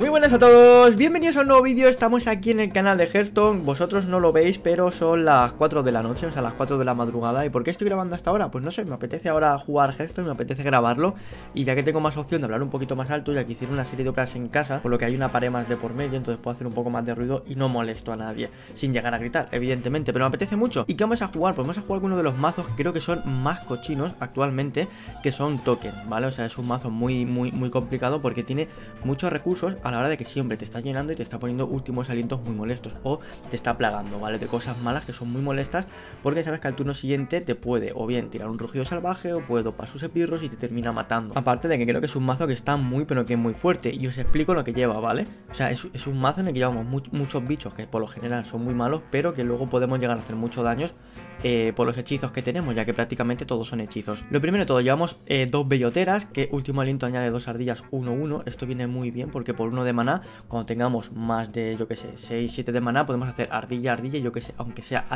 Muy buenas a todos, bienvenidos a un nuevo vídeo, estamos aquí en el canal de Hearthstone Vosotros no lo veis, pero son las 4 de la noche, o sea, las 4 de la madrugada ¿Y por qué estoy grabando hasta ahora? Pues no sé, me apetece ahora jugar Hearthstone, me apetece grabarlo Y ya que tengo más opción de hablar un poquito más alto, ya que hicieron una serie de obras en casa Por lo que hay una pared más de por medio, entonces puedo hacer un poco más de ruido y no molesto a nadie Sin llegar a gritar, evidentemente, pero me apetece mucho ¿Y qué vamos a jugar? Pues vamos a jugar con uno de los mazos que creo que son más cochinos actualmente Que son token, ¿vale? O sea, es un mazo muy, muy, muy complicado porque tiene muchos recursos a la hora de que siempre te está llenando y te está poniendo últimos alientos muy molestos o te está plagando, ¿vale? De cosas malas que son muy molestas porque sabes que al turno siguiente te puede o bien tirar un rugido salvaje o puede dopar sus epirros y te termina matando. Aparte de que creo que es un mazo que está muy pero que es muy fuerte y os explico lo que lleva, ¿vale? O sea, es, un mazo en el que llevamos muchos bichos que por lo general son muy malos pero que luego podemos llegar a hacer muchos daños eh, por los hechizos que tenemos, ya que prácticamente todos son hechizos. Lo primero de todo, llevamos eh, dos belloteras, que último aliento añade dos ardillas 1-1. Esto viene muy bien porque por uno de maná, cuando tengamos más de, yo que sé, 6-7 de maná, podemos hacer ardilla, ardilla, yo que sé, aunque sea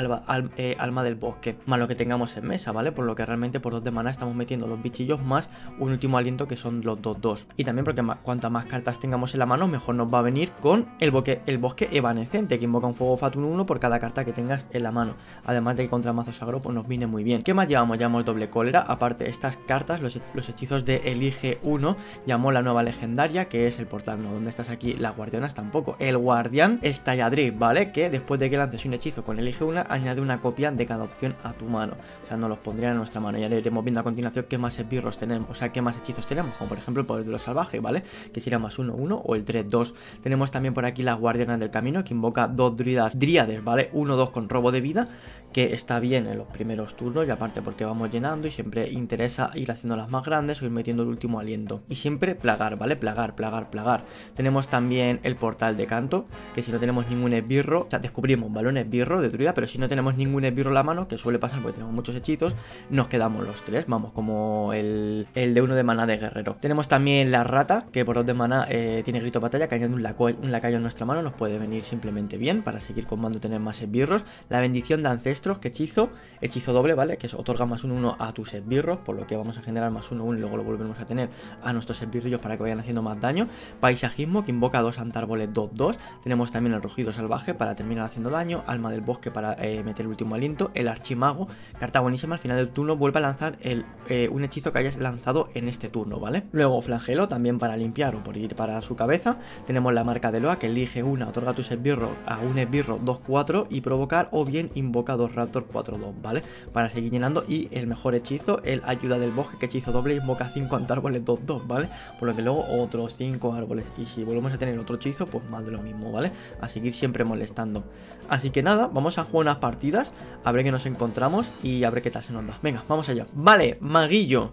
eh, alma del bosque, más lo que tengamos en mesa, ¿vale? Por lo que realmente por dos de maná estamos metiendo los bichillos más un último aliento que son los 2-2. Y también porque cuantas más cartas tengamos en la mano, mejor nos va a venir con el, bosque, el bosque evanescente, que invoca un fuego Fatum 1 por cada carta que tengas en la mano. Además de que contra mazos agro pues nos viene muy bien. ¿Qué más llevamos? Llevamos doble cólera, aparte estas cartas, los, hechizos de Elige 1, llamó la nueva legendaria, que es el portal, no donde estás aquí, las guardianas tampoco. El guardián estalladriz, ¿vale? Que después de que lances un hechizo con Elige 1, añade una copia de cada opción a tu mano. O sea, no los pondría en nuestra mano. Ya le iremos viendo a continuación qué más esbirros tenemos, o sea, qué más hechizos tenemos, como por ejemplo el poder de los salvajes, ¿vale? Que sería más 1, 1 o el 3, 2. Tenemos también por aquí las guardianas del camino, que invoca dos druidas dríades, ¿vale? 1, 2 con robo de vida, que está bien bien en los primeros turnos y aparte porque vamos llenando y siempre interesa ir haciendo las más grandes o ir metiendo el último aliento. Y siempre plagar, ¿vale? Plagar, plagar, plagar. Tenemos también el portal de canto, que si no tenemos ningún esbirro, o sea, descubrimos, un balón esbirro de druida, pero si no tenemos ningún esbirro en la mano, que suele pasar porque tenemos muchos hechizos, nos quedamos los tres, vamos, como el, de uno de mana de guerrero. Tenemos también la rata, que por dos de mana eh, tiene grito batalla, cañando un, lacayo en nuestra mano, nos puede venir simplemente bien para seguir comando tener más esbirros. La bendición de ancestros, que hechizo hechizo, doble, ¿vale? Que es otorga más un 1 a tus esbirros, por lo que vamos a generar más uno, 1 y luego lo volvemos a tener a nuestros esbirrillos para que vayan haciendo más daño. Paisajismo, que invoca dos antárboles 2-2. Tenemos también el rugido salvaje para terminar haciendo daño. Alma del bosque para eh, meter el último aliento. El archimago, carta buenísima, al final del turno vuelve a lanzar eh, un hechizo que hayas lanzado en este turno, ¿vale? Luego flagelo, también para limpiar o por ir para su cabeza. Tenemos la marca de Loa, que elige una, otorga a tus esbirros a un esbirro 2-4 y provocar o bien invoca dos raptor 4 2, ¿vale? Para seguir llenando y el mejor hechizo, el ayuda del bosque, que hechizo doble boca 50 árboles 2, 2, ¿vale? Por lo que luego otros 5 árboles y si volvemos a tener otro hechizo, pues más de lo mismo, ¿vale? A seguir siempre molestando. Así que nada, vamos a jugar unas partidas, a ver qué nos encontramos y a ver qué tal se nos Venga, vamos allá. Vale, maguillo.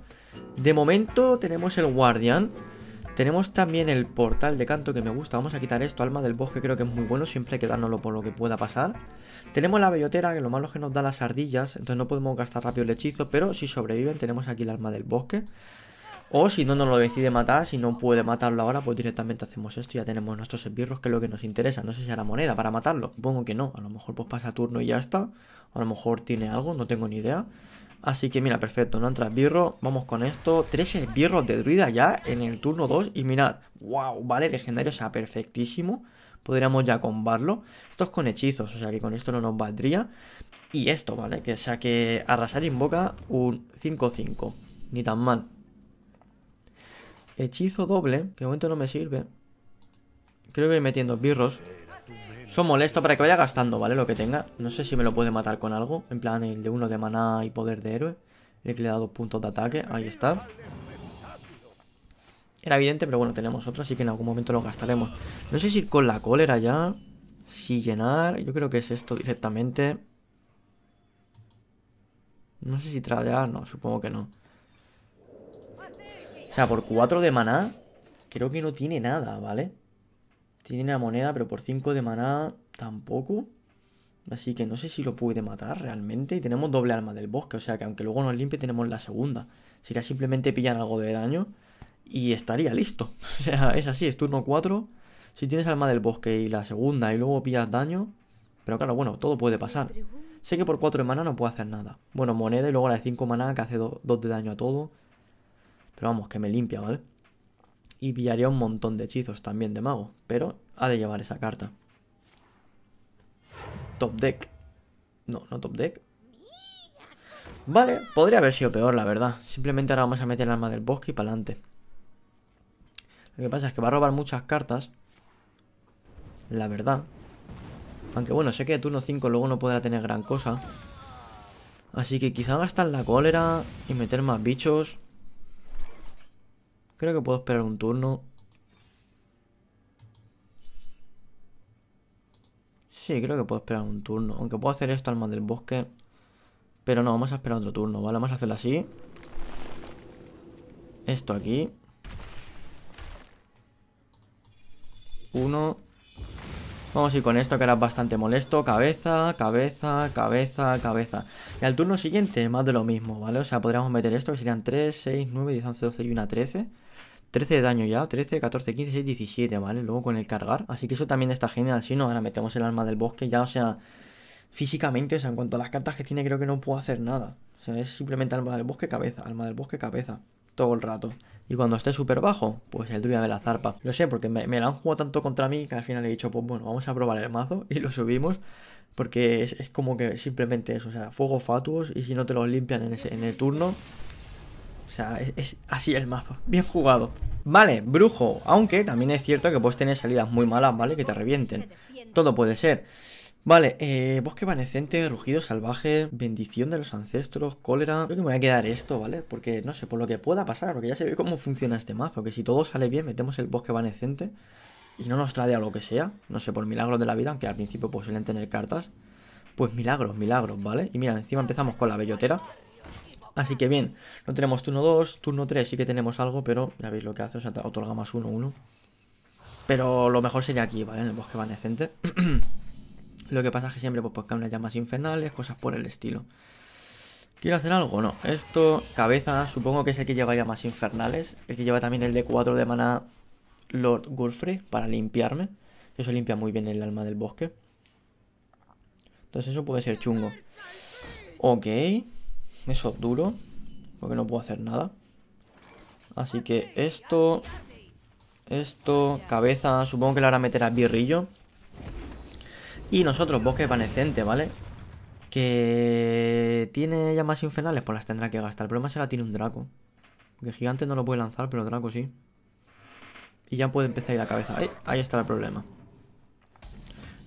De momento tenemos el guardián tenemos también el portal de canto que me gusta. Vamos a quitar esto. Alma del bosque creo que es muy bueno. Siempre hay que por lo que pueda pasar. Tenemos la bellotera, que lo malo es que nos da las ardillas. Entonces no podemos gastar rápido el hechizo. Pero si sobreviven tenemos aquí el alma del bosque. O si no nos lo decide matar, si no puede matarlo ahora, pues directamente hacemos esto y ya tenemos nuestros esbirros, que es lo que nos interesa. No sé si hará moneda para matarlo. Supongo que no. A lo mejor pues pasa turno y ya está. A lo mejor tiene algo, no tengo ni idea. Así que mira, perfecto, no entra birro Vamos con esto. 13 birros de druida ya en el turno 2. Y mirad, wow, vale, legendario, o sea, perfectísimo. Podríamos ya combarlo. Esto es con hechizos, o sea que con esto no nos valdría. Y esto, ¿vale? Que, o sea que arrasar invoca un 5-5. Ni tan mal. Hechizo doble, que de momento no me sirve. Creo que voy metiendo birros son molesto para que vaya gastando, ¿vale? Lo que tenga. No sé si me lo puede matar con algo. En plan, el de uno de maná y poder de héroe. El que le da dos puntos de ataque. Ahí está. Era evidente, pero bueno, tenemos otro, así que en algún momento lo gastaremos. No sé si con la cólera ya. Si llenar. Yo creo que es esto directamente. No sé si tradear. No, supongo que no. O sea, por cuatro de maná, creo que no tiene nada, ¿vale? Tiene la moneda, pero por 5 de maná tampoco. Así que no sé si lo puede matar realmente. Y tenemos doble alma del bosque. O sea que aunque luego nos limpie, tenemos la segunda. Sería simplemente pillan algo de daño. Y estaría listo. O sea, es así, es turno 4. Si tienes alma del bosque y la segunda y luego pillas daño. Pero claro, bueno, todo puede pasar. Sé que por 4 de maná no puedo hacer nada. Bueno, moneda y luego la de 5 maná que hace 2 de daño a todo. Pero vamos, que me limpia, ¿vale? y pillaría un montón de hechizos también de mago, pero ha de llevar esa carta. Top deck. No, no top deck. Vale, podría haber sido peor, la verdad. Simplemente ahora vamos a meter el alma del bosque y para adelante. Lo que pasa es que va a robar muchas cartas. La verdad. Aunque bueno, sé que de turno 5 luego no podrá tener gran cosa. Así que quizá gastar la cólera y meter más bichos. Creo que puedo esperar un turno. Sí, creo que puedo esperar un turno. Aunque puedo hacer esto al más del bosque. Pero no, vamos a esperar otro turno, ¿vale? Vamos a hacerlo así. Esto aquí. Uno. Vamos a ir con esto que era bastante molesto. Cabeza, cabeza, cabeza, cabeza. Y al turno siguiente, es más de lo mismo, ¿vale? O sea, podríamos meter esto, que serían 3, 6, 9, 10, 11, 12 y una 13. 13 de daño ya, 13, 14, 15, 16, 17, ¿vale? Luego con el cargar, así que eso también está genial, si no, ahora metemos el alma del bosque ya, o sea, físicamente, o sea, en cuanto a las cartas que tiene creo que no puedo hacer nada, o sea, es simplemente alma del bosque, cabeza, alma del bosque, cabeza, todo el rato. Y cuando esté súper bajo, pues el druida de la zarpa. Lo sé, porque me, la han jugado tanto contra mí que al final he dicho, pues bueno, vamos a probar el mazo y lo subimos. Porque es, como que simplemente eso, o sea, fuego fatuos y si no te los limpian en, en el turno, o sea, es, así el mazo, Bien jugado. Vale, brujo. Aunque también es cierto que puedes tener salidas muy malas, ¿vale? Que te revienten. Todo puede ser. Vale, eh, bosque evanescente, rugido salvaje, bendición de los ancestros, cólera... Creo que me voy a quedar esto, ¿vale? Porque, no sé, por lo que pueda pasar, porque ya se ve cómo funciona este mazo. Que si todo sale bien, metemos el bosque evanescente y no nos trae a lo que sea. No sé, por milagros de la vida, aunque al principio pues, suelen tener cartas. Pues milagros, milagros, ¿vale? Y mira, encima empezamos con la bellotera, Así que bien, no tenemos turno 2, turno 3 sí que tenemos algo, pero ya veis lo que hace, o sea, otorga más 1, 1. Pero lo mejor sería aquí, ¿vale? En el bosque evanescente lo que pasa es que siempre pues, pues, caen unas llamas infernales, cosas por el estilo. ¿Quiero hacer algo? No. Esto, cabeza, supongo que es el que lleva llamas infernales. El que lleva también el de 4 de mana Lord Gulfrey para limpiarme. Eso limpia muy bien el alma del bosque. Entonces eso puede ser chungo. Ok. Eso duro. Porque no puedo hacer nada. Así que esto... Esto... Cabeza... Supongo que le hará meter al birrillo. Y nosotros, bosque evanescente, ¿vale? Que... Tiene llamas infernales, pues las tendrá que gastar. El problema es la tiene un draco. Porque gigante no lo puede lanzar, pero draco sí. Y ya puede empezar a la cabeza. Ahí, ahí está el problema.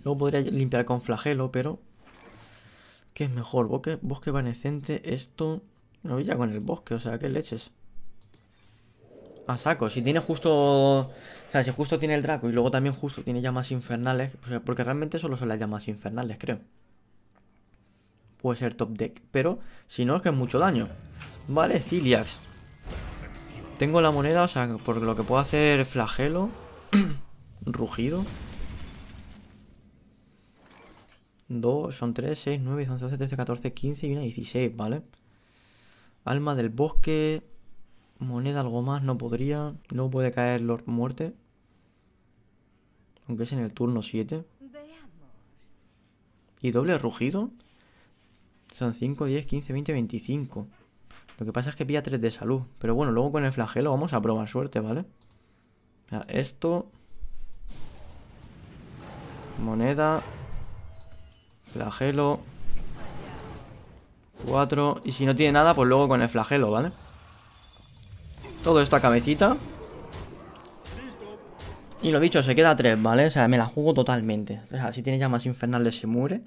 Luego podría limpiar con flagelo, pero ¿Qué es mejor? ¿Bosque, bosque evanescente? Esto... no ya con el bosque, o sea, ¿qué leches? A saco, si tiene justo... O sea, si justo tiene el draco y luego también justo tiene llamas infernales... Porque realmente solo son las llamas infernales, creo. Puede ser top deck, pero si no es que es mucho daño. Vale, cilias Tengo la moneda, o sea, por lo que puedo hacer flagelo, rugido... 2, son 3, 6, 9, 11, 12, 13, 14, 15 y una 16, ¿vale? Alma del bosque, moneda, algo más, no podría. No puede caer Lord Muerte. Aunque es en el turno 7. ¿Y doble rugido? Son 5, 10, 15, 20, 25. Lo que pasa es que pilla 3 de salud. Pero bueno, luego con el flagelo vamos a probar suerte, ¿vale? esto... Moneda, Flagelo. Cuatro. Y si no tiene nada, pues luego con el flagelo, ¿vale? Todo esto a cabecita. Y lo dicho, se queda tres, ¿vale? O sea, me la juego totalmente. O sea, si tiene llamas infernales se muere.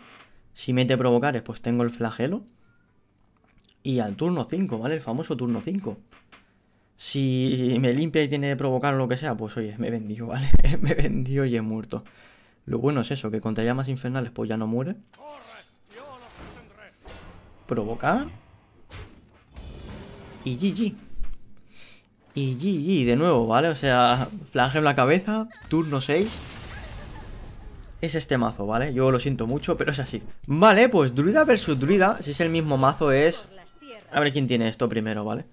Si mete provocares, pues tengo el flagelo. Y al turno cinco, ¿vale? El famoso turno cinco Si me limpia y tiene que provocar o lo que sea, pues oye, me vendido, ¿vale? me vendió y he muerto. Lo bueno es eso, que contra llamas infernales pues ya no muere. Provocar. Y GG. Y GG de nuevo, ¿vale? O sea, flagelo en la cabeza, turno 6. Es este mazo, ¿vale? Yo lo siento mucho, pero es así. Vale, pues druida versus druida, si es el mismo mazo es... A ver quién tiene esto primero, ¿vale?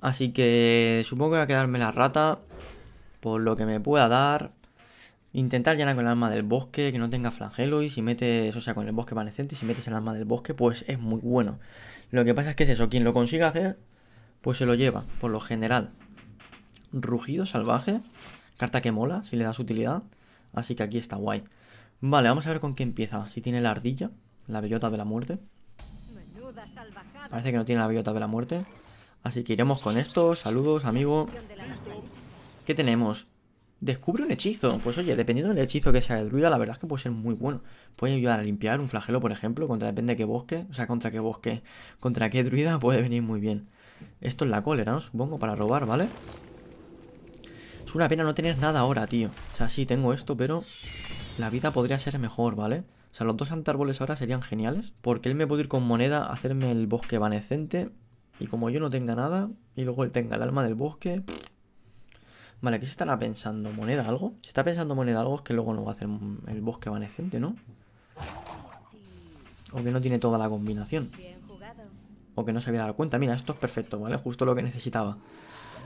Así que supongo que voy a quedarme la rata por lo que me pueda dar. Intentar llenar con el arma del bosque, que no tenga flagelo y si metes, o sea, con el bosque Y si metes el alma del bosque, pues es muy bueno. Lo que pasa es que es eso, quien lo consiga hacer, pues se lo lleva, por lo general. Rugido salvaje, carta que mola, si le das utilidad, así que aquí está guay. Vale, vamos a ver con qué empieza. Si tiene la ardilla, la bellota de la muerte. Parece que no tiene la bellota de la muerte. Así que iremos con esto. Saludos, amigo. ¿Qué tenemos? Descubre un hechizo. Pues oye, dependiendo del hechizo que sea de druida, la verdad es que puede ser muy bueno. Puede ayudar a limpiar un flagelo, por ejemplo, contra depende de qué bosque, o sea, contra qué bosque, contra qué druida puede venir muy bien. Esto es la cólera, ¿no? Supongo, para robar, ¿vale? Es una pena no tener nada ahora, tío. O sea, sí, tengo esto, pero la vida podría ser mejor, ¿vale? O sea, los dos antárboles ahora serían geniales. Porque él me puede ir con moneda a hacerme el bosque evanescente. Y como yo no tenga nada, y luego él tenga el alma del bosque... Vale, ¿qué se estará pensando? ¿Moneda algo? Si está pensando moneda algo es que luego no va a hacer el bosque evanescente, ¿no? O que no tiene toda la combinación. O que no se había dado cuenta. Mira, esto es perfecto, ¿vale? Justo lo que necesitaba.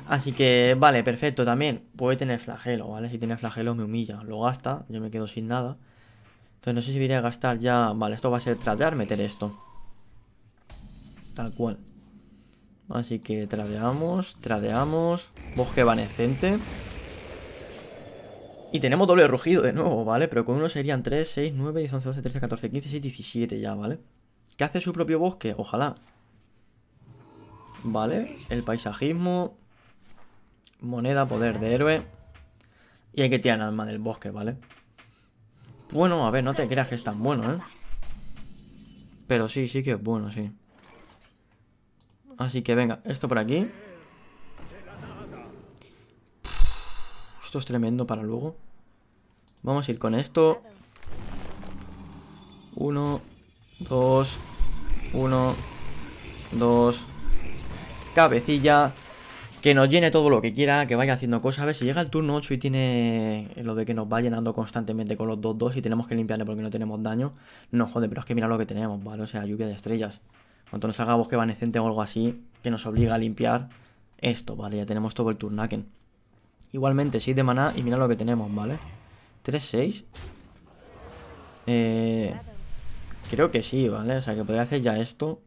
Así que, vale, perfecto también. Puede tener flagelo, ¿vale? Si tiene flagelo me humilla. Lo gasta, yo me quedo sin nada. Entonces no sé si a gastar ya... Vale, esto va a ser tratar meter esto. Tal cual. Así que tradeamos, tradeamos. Bosque evanescente. Y tenemos doble rugido de nuevo, ¿vale? Pero con uno serían 3, 6, 9, 10, 11, 12, 13, 14, 15, 16, 17 ya, ¿vale? ¿Qué hace su propio bosque? Ojalá. Vale, el paisajismo. Moneda, poder de héroe. Y hay que tirar alma del bosque, ¿vale? Bueno, a ver, no te creas que es tan bueno, ¿eh? Pero sí, sí que es bueno, sí. Así que venga, esto por aquí. Esto es tremendo para luego. Vamos a ir con esto. Uno, dos, uno, dos. Cabecilla. Que nos llene todo lo que quiera, que vaya haciendo cosas. A ver, si llega el turno 8 y tiene lo de que nos va llenando constantemente con los 2-2 y tenemos que limpiarle porque no tenemos daño. No, jode, pero es que mira lo que tenemos, ¿vale? O sea, lluvia de estrellas. Cuanto nos haga bosque evanescente o algo así, que nos obliga a limpiar esto, ¿vale? Ya tenemos todo el turnaken. Igualmente, 6 de maná y mira lo que tenemos, ¿vale? 3, 6. Eh, creo que sí, ¿vale? O sea, que podría hacer ya esto.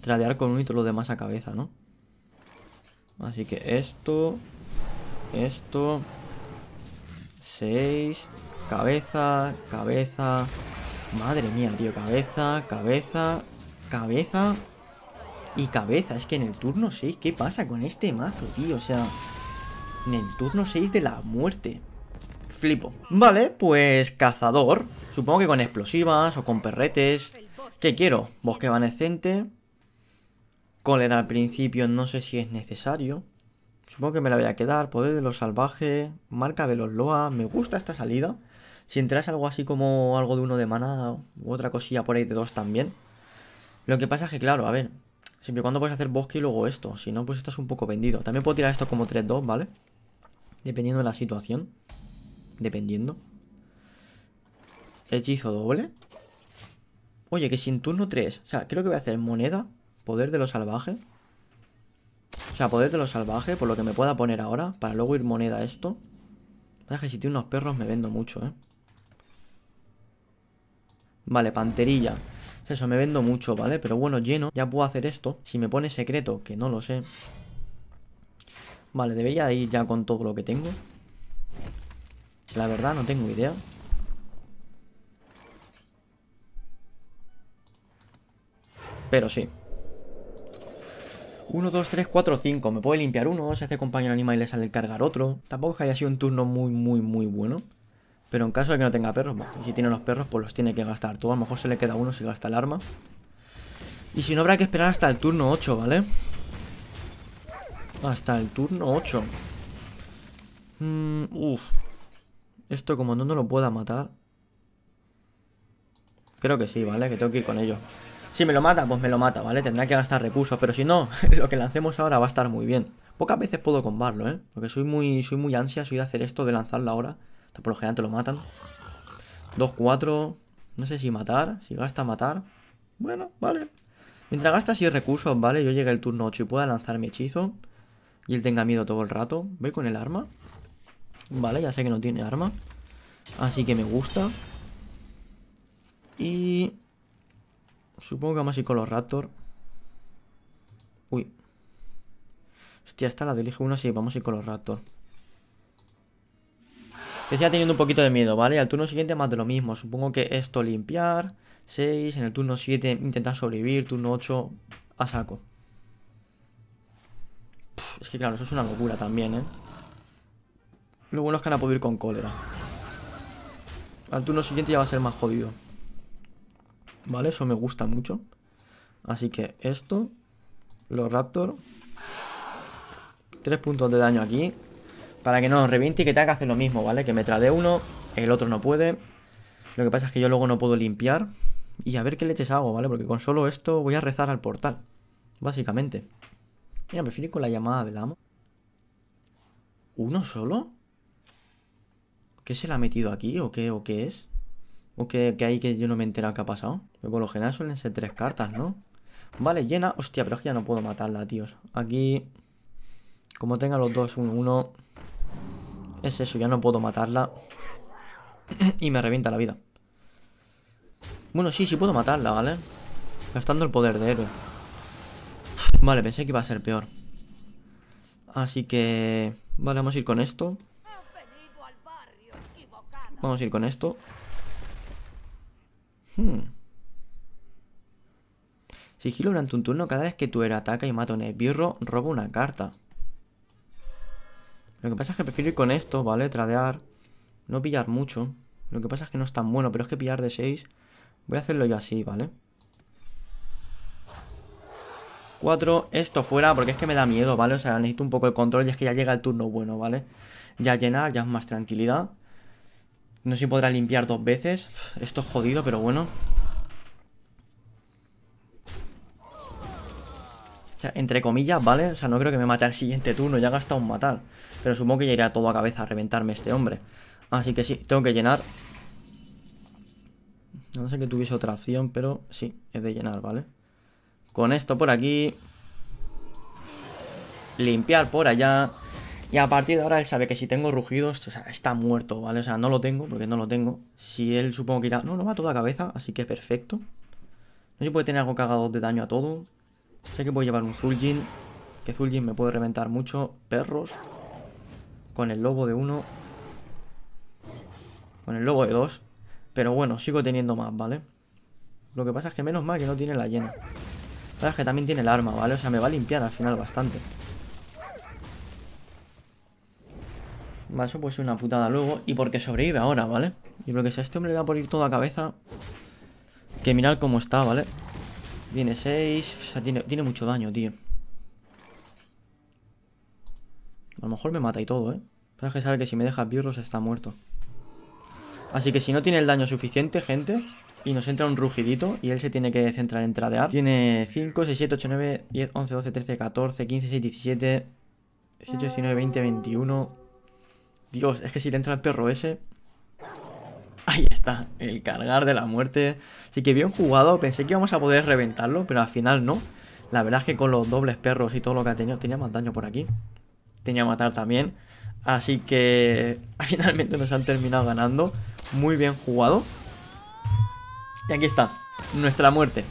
Tradear con uno y todo lo demás a cabeza, ¿no? Así que esto... Esto... 6... Cabeza, cabeza... Madre mía, tío. Cabeza, cabeza, Cabeza y cabeza. Es que en el turno 6, ¿qué pasa con este mazo, tío? O sea, en el turno 6 de la muerte. Flipo. Vale, pues cazador. Supongo que con explosivas o con perretes. ¿Qué quiero? Bosque evanescente. Cólera al principio, no sé si es necesario. Supongo que me la voy a quedar. Poder de los salvajes. Marca de los loa. Me gusta esta salida. Si entras algo así como algo de uno de mana u otra cosilla por ahí de dos también. Lo que pasa es que, claro, a ver, siempre y cuando puedes hacer bosque y luego esto. Si no, pues estás un poco vendido. También puedo tirar esto como 3-2, ¿vale? Dependiendo de la situación. Dependiendo. Hechizo doble. Oye, que sin turno 3. O sea, creo que voy a hacer moneda. Poder de los salvajes O sea, poder de los salvaje, por lo que me pueda poner ahora. Para luego ir moneda a esto. baja que si tiene unos perros me vendo mucho, ¿eh? Vale, panterilla. Eso, me vendo mucho, ¿vale? Pero bueno, lleno, ya puedo hacer esto. Si me pone secreto, que no lo sé. Vale, debería ir ya con todo lo que tengo. La verdad, no tengo idea. Pero sí. 1, 2, 3, cuatro, cinco Me puede limpiar uno, se hace compañero animal y le sale cargar otro. Tampoco es que haya sido un turno muy, muy, muy bueno. Pero en caso de que no tenga perros, bueno, y si tiene los perros, pues los tiene que gastar. Tú a lo mejor se le queda uno si gasta el arma. Y si no, habrá que esperar hasta el turno 8, ¿vale? Hasta el turno 8. Mmm, uf. Esto como no, no lo pueda matar. Creo que sí, ¿vale? Que tengo que ir con ellos. Si me lo mata, pues me lo mata, ¿vale? Tendrá que gastar recursos, pero si no, lo que lancemos ahora va a estar muy bien. Pocas veces puedo combarlo, ¿eh? Porque soy muy, soy muy ansia, soy de hacer esto, de lanzarlo ahora por lo general te lo matan. Dos, cuatro No sé si matar. Si gasta matar. Bueno, vale. Mientras gasta y recursos, ¿vale? Yo llegue el turno 8 y pueda lanzar mi hechizo. Y él tenga miedo todo el rato. Voy con el arma. Vale, ya sé que no tiene arma. Así que me gusta. Y... Supongo que vamos a ir con los Raptor. Uy. Hostia, hasta la delige uno, sí, vamos a ir con los Raptor. Que siga teniendo un poquito de miedo, ¿vale? Al turno siguiente más de lo mismo. Supongo que esto limpiar. 6. En el turno 7 intentar sobrevivir. Turno 8 a saco. es que claro, eso es una locura también, ¿eh? Lo bueno es que ahora puedo ir con cólera. Al turno siguiente ya va a ser más jodido. ¿Vale? Eso me gusta mucho. Así que esto. Los Raptor. 3 puntos de daño aquí. Para que no nos reviente y que tenga que hacer lo mismo, ¿vale? Que me trade uno, el otro no puede. Lo que pasa es que yo luego no puedo limpiar. Y a ver qué leches hago, ¿vale? Porque con solo esto voy a rezar al portal. Básicamente. Mira, me ir con la llamada del amo. ¿Uno solo? ¿Qué se le ha metido aquí? ¿O qué, o es? ¿O qué, hay que yo no me he enterado qué ha pasado? Porque por lo general suelen ser tres cartas, ¿no? Vale, llena. Hostia, pero es que ya no puedo matarla, tíos. Aquí... Como tenga los dos, uno, uno... Es eso, ya no puedo matarla. y me revienta la vida. Bueno, sí, sí puedo matarla, ¿vale? Gastando el poder de héroe. Vale, pensé que iba a ser peor. Así que... Vale, vamos a ir con esto. Vamos a ir con esto. Hmm. Sigilo durante un turno cada vez que tu héroe ataca y mata un esbirro, roba una carta. Lo que pasa es que prefiero ir con esto, ¿vale? Tradear. No pillar mucho. Lo que pasa es que no es tan bueno, pero es que pillar de 6. Voy a hacerlo yo así, ¿vale? 4. Esto fuera, porque es que me da miedo, ¿vale? O sea, necesito un poco de control y es que ya llega el turno bueno, ¿vale? Ya llenar, ya es más tranquilidad. No sé si podrá limpiar dos veces. Esto es jodido, pero bueno. entre comillas, ¿vale? O sea, no creo que me mate al siguiente turno, ya he gastado un matar. Pero supongo que ya irá todo a cabeza a reventarme este hombre. Así que sí, tengo que llenar. No sé que tuviese otra opción, pero sí, es de llenar, ¿vale? Con esto por aquí. Limpiar por allá. Y a partir de ahora él sabe que si tengo rugidos, o sea, está muerto, ¿vale? O sea, no lo tengo, porque no lo tengo. Si él supongo que irá... No, no va todo a cabeza, así que perfecto. No se puede tener algo cagado de daño a todo. Sé que puedo llevar un Zul'jin, que Zul'jin me puede reventar mucho. Perros. Con el lobo de uno. Con el lobo de dos. Pero bueno, sigo teniendo más, ¿vale? Lo que pasa es que menos mal que no tiene la llena. La es que también tiene el arma, ¿vale? O sea, me va a limpiar al final bastante. Vale, eso puede ser una putada luego. Y porque sobrevive ahora, ¿vale? Y lo que si a este hombre le da por ir toda cabeza... Que mirar cómo está, ¿vale? Tiene 6. O sea, tiene, mucho daño, tío. A lo mejor me mata y todo, ¿eh? Pero es que sabe que si me deja birros está muerto. Así que si no tiene el daño suficiente, gente, y nos entra un rugidito y él se tiene que centrar en tradear. Tiene 5, 6, 7, 8, 9, 10, 11, 12, 13, 14, 15, 6, 17, 18, 19, 20, 21. Dios, es que si le entra el perro ese el cargar de la muerte. Así que bien jugado, pensé que íbamos a poder reventarlo, pero al final no. La verdad es que con los dobles perros y todo lo que ha tenido, tenía más daño por aquí. Tenía matar también. Así que finalmente nos han terminado ganando. Muy bien jugado. Y aquí está, nuestra muerte.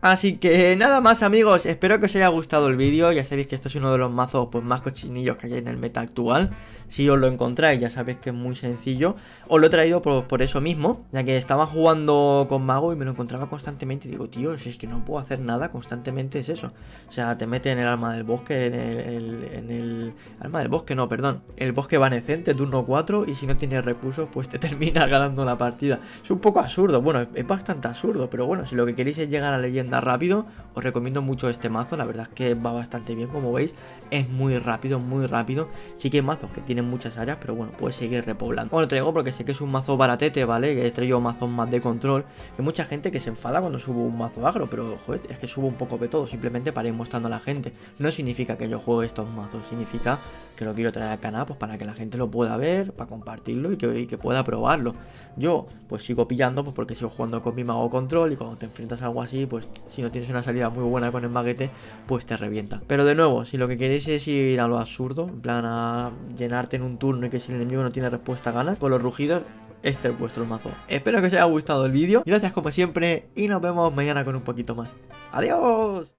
Así que nada más amigos, espero que os haya gustado el vídeo, ya sabéis que Este es uno de los mazos pues, más cochinillos que hay en el meta actual. Si os lo encontráis ya sabéis que es muy sencillo. Os lo he traído por, eso mismo, ya que estaba jugando con mago y me lo encontraba constantemente digo, tío, si es que no puedo hacer nada, constantemente es eso. O sea, te mete en el alma del bosque, en el, alma del bosque, no, perdón. El bosque vanecente, turno 4 y si no tienes recursos pues te termina ganando la partida. Es un poco absurdo, bueno, es bastante absurdo, pero bueno, si lo que queréis es llegar la leyenda rápido. Os recomiendo mucho este mazo, la verdad es que va bastante bien, como veis. Es muy rápido, muy rápido. Sí que hay mazos que tienen muchas áreas, pero bueno, puede seguir repoblando. Bueno, lo traigo porque sé que es un mazo baratete, ¿vale? Que traído este mazos más de control. Hay mucha gente que se enfada cuando subo un mazo agro, pero joder, es que subo un poco de todo, simplemente para ir mostrando a la gente. No significa que yo juego estos mazos, significa que lo quiero traer al canal pues para que la gente lo pueda ver, para compartirlo y que, que pueda probarlo. Yo pues sigo pillando pues porque sigo jugando con mi mago control y cuando te enfrentas algo así pues si no tienes una salida muy buena con el maguete, pues te revienta. Pero de nuevo, si lo que queréis es ir a lo absurdo, en plan a llenarte en un turno y que si el enemigo no tiene respuesta ganas, con pues los rugidos este es vuestro mazo. Espero que os haya gustado el vídeo. Gracias como siempre y nos vemos mañana con un poquito más. ¡Adiós!